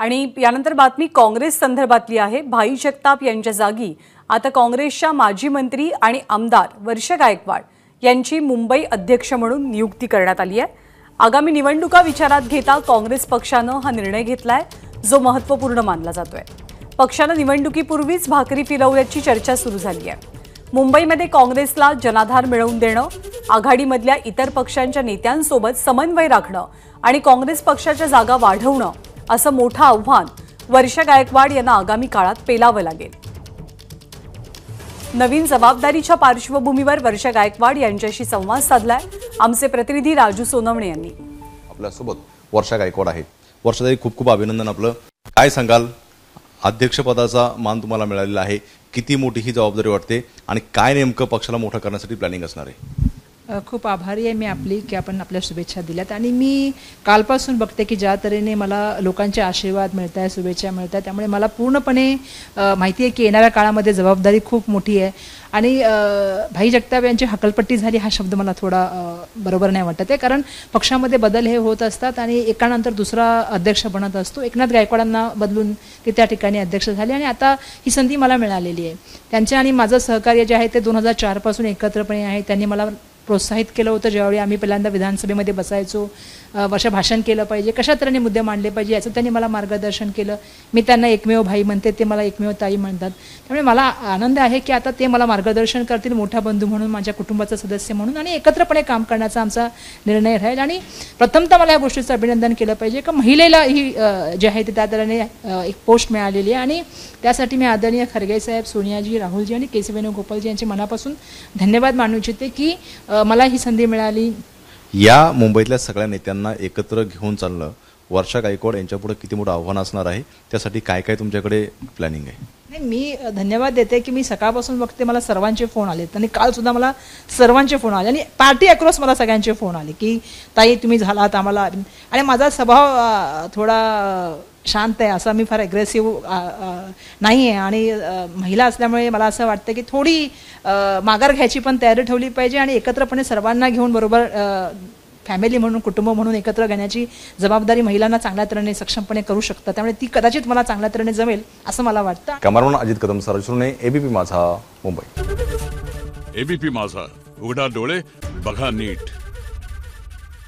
आणि यानंतर बातमी काँग्रेस संदर्भातली आहे भाई जगताप यांच्या जागी आता काँग्रेसच्या माजी मंत्री आणि आमदार वर्ष गायकवाड यांची मुंबई अध्यक्ष म्हणून नियुक्ती करण्यात आली आहे आगामी निवडणुका विचारात घेता काँग्रेस पक्षानं हा निर्णय घेतलाय जो महत्त्वपूर्ण मानला जातोय पक्षानं निवडणुकीपूर्वीच भाकरी फिरवल्याची चर्चा सुरू झाली आहे मुंबईमध्ये काँग्रेसला जनाधार मिळवून देणं आघाडीमधल्या इतर पक्षांच्या नेत्यांसोबत समन्वय राखणं आणि काँग्रेस पक्षाच्या जागा वाढवणं असं मोठं आव्हान वर्षा गायकवाड यांना आगामी काळात पेलावं लागेल नवीन जबाबदारीच्या पार्श्वभूमीवर वर्षा गायकवाड यांच्याशी संवाद साधलाय आमचे प्रतिनिधी राजू सोनवणे यांनी आपल्यासोबत वर्षा गायकवाड आहे वर्षाताई खूप खूप अभिनंदन आपलं काय सांगाल अध्यक्षपदाचा मान तुम्हाला मिळालेला आहे किती मोठी ही जबाबदारी वाटते आणि काय नेमकं पक्षाला मोठं करण्यासाठी प्लॅनिंग असणार आहे खूप आभारी आहे मी आपली की आपण आपल्या शुभेच्छा दिल्यात आणि मी कालपासून बघते की ज्या तऱ्हेने मला लोकांचे आशीर्वाद मिळत आहे शुभेच्छा मिळत आहे त्यामुळे मला पूर्णपणे माहिती आहे की येणाऱ्या काळामध्ये जबाबदारी खूप मोठी आहे आणि भाई जगताप यांची हकलपट्टी झाली हा शब्द मला थोडा बरोबर नाही वाटत आहे कारण पक्षामध्ये बदल हे होत असतात आणि एकानंतर दुसरा अध्यक्ष बनत असतो एकनाथ गायकवाडांना बदलून ते त्या ठिकाणी अध्यक्ष झाले आणि आता ही संधी मला मिळालेली आहे त्यांचे आणि माझं सहकार्य जे आहे ते दोन हजार चारपासून एकत्रपणे आहे त्यांनी मला प्रोत्साहित केलं होतं ज्यावेळी आम्ही पहिल्यांदा विधानसभेमध्ये बसायचो वर्ष भाषण केलं पाहिजे कशा तऱ्हेने मुद्दे मांडले पाहिजे याचं त्यांनी मला मार्गदर्शन केलं मी त्यांना एकमेव भाई म्हणते ते मला एकमेव ताई म्हणतात त्यामुळे मला आनंद आहे की आता ते मला मार्गदर्शन करतील मोठा बंधू म्हणून माझ्या कुटुंबाचा सदस्य म्हणून आणि एकत्रपणे काम करण्याचा आमचा निर्णय राहील आणि प्रथमतः मला या गोष्टीचं अभिनंदन केलं पाहिजे का महिलेला ही जे आहे ते त्या तऱ्हेने एक पोस्ट मिळालेली आहे आणि त्यासाठी मी आदरणीय खरगे साहेब सोनियाजी राहुलजी आणि केसी वेणुगोपालजी यांचे मनापासून धन्यवाद मानू इच्छिते की मला ही संधी मिळाली या मुंबईतल्या सगळ्या नेत्यांना एकत्र घेऊन चाललं वर्षा गायकवाड यांच्यापुढे किती मोठं आव्हान असणार आहे त्यासाठी काय काय तुमच्याकडे प्लॅनिंग आहे नाही मी धन्यवाद देते की मी सकाळपासून बघते मला सर्वांचे फोन आले आणि काल सुद्धा मला सर्वांचे फोन आले आणि पार्टी अक्रॉस मला सगळ्यांचे फोन आले की ताई तुम्ही झालात आम्हाला आणि माझा स्वभाव थोडा शांत आहे असा मी फार अग्रेसिव्ह नाही आहे आणि महिला असल्यामुळे मला असं वाटतं की थोडी माघार घ्यायची पण तयारी ठेवली पाहिजे आणि एकत्रपणे सर्वांना घेऊन बरोबर फॅमिली म्हणून कुटुंब म्हणून एकत्र घेण्याची जबाबदारी महिलांना चांगल्या तऱ्हेने सक्षमपणे करू शकतात त्यामुळे ती कदाचित मला चांगल्या तऱ्हेने जमेल असं मला वाटतं कॅमेरा अजित कदम सराजुने एबीपी माझा मुंबई एबीपी माझा उघडा डोळे बघा नीट